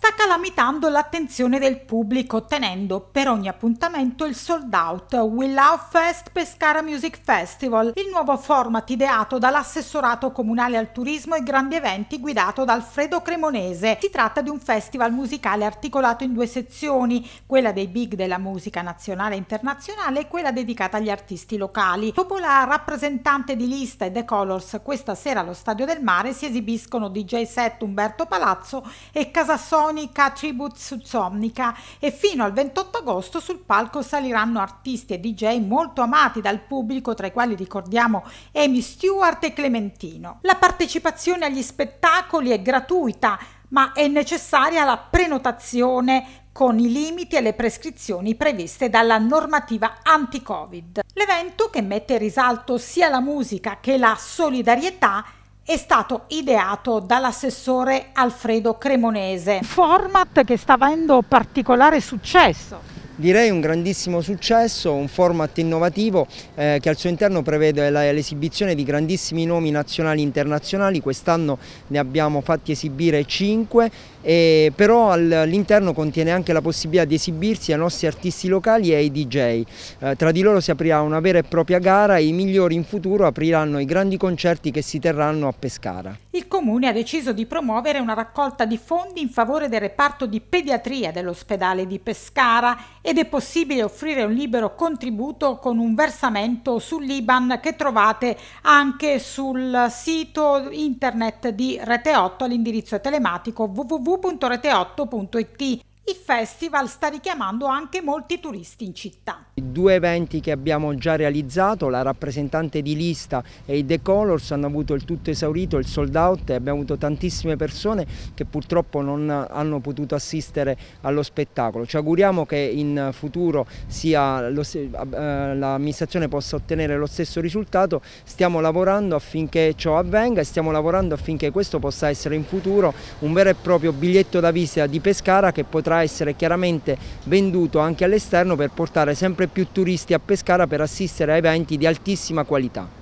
sta calamitando l'attenzione del pubblico tenendo per ogni appuntamento il sold out We Love Fest Pescara Music Festival, il nuovo format ideato dall'assessorato comunale al turismo e grandi eventi guidato da Alfredo Cremonese. Si tratta di un festival musicale articolato in due sezioni, quella dei big della musica nazionale e internazionale e quella dedicata agli artisti locali. Dopo la rappresentante di lista e The Colors, questa sera allo Stadio del Mare si esibiscono DJ Set Umberto Palazzo e Casa Casassone sinfonica Tribute Somnica e fino al 28 agosto sul palco saliranno artisti e DJ molto amati dal pubblico, tra i quali ricordiamo Amy Stewart e Clementino. La partecipazione agli spettacoli è gratuita, ma è necessaria la prenotazione con i limiti e le prescrizioni previste dalla normativa anti-Covid. L'evento, che mette in risalto sia la musica che la solidarietà, è stato ideato dall'assessore Alfredo Cremonese. Format che sta avendo particolare successo. Direi un grandissimo successo, un format innovativo eh, che al suo interno prevede l'esibizione di grandissimi nomi nazionali e internazionali, quest'anno ne abbiamo fatti esibire 5, e, però all'interno contiene anche la possibilità di esibirsi ai nostri artisti locali e ai DJ. Eh, tra di loro si aprirà una vera e propria gara e i migliori in futuro apriranno i grandi concerti che si terranno a Pescara. Il Comune ha deciso di promuovere una raccolta di fondi in favore del reparto di pediatria dell'ospedale di Pescara ed è possibile offrire un libero contributo con un versamento sull'IBAN che trovate anche sul sito internet di Rete 8 all'indirizzo telematico www.rete8.it. Il festival sta richiamando anche molti turisti in città. Due eventi che abbiamo già realizzato, la rappresentante di lista e i The Colors hanno avuto il tutto esaurito, il sold out e abbiamo avuto tantissime persone che purtroppo non hanno potuto assistere allo spettacolo. Ci auguriamo che in futuro eh, l'amministrazione possa ottenere lo stesso risultato, stiamo lavorando affinché ciò avvenga e stiamo lavorando affinché questo possa essere in futuro un vero e proprio biglietto da visita di Pescara che potrà essere chiaramente venduto anche all'esterno per portare sempre più turisti a Pescara per assistere a eventi di altissima qualità.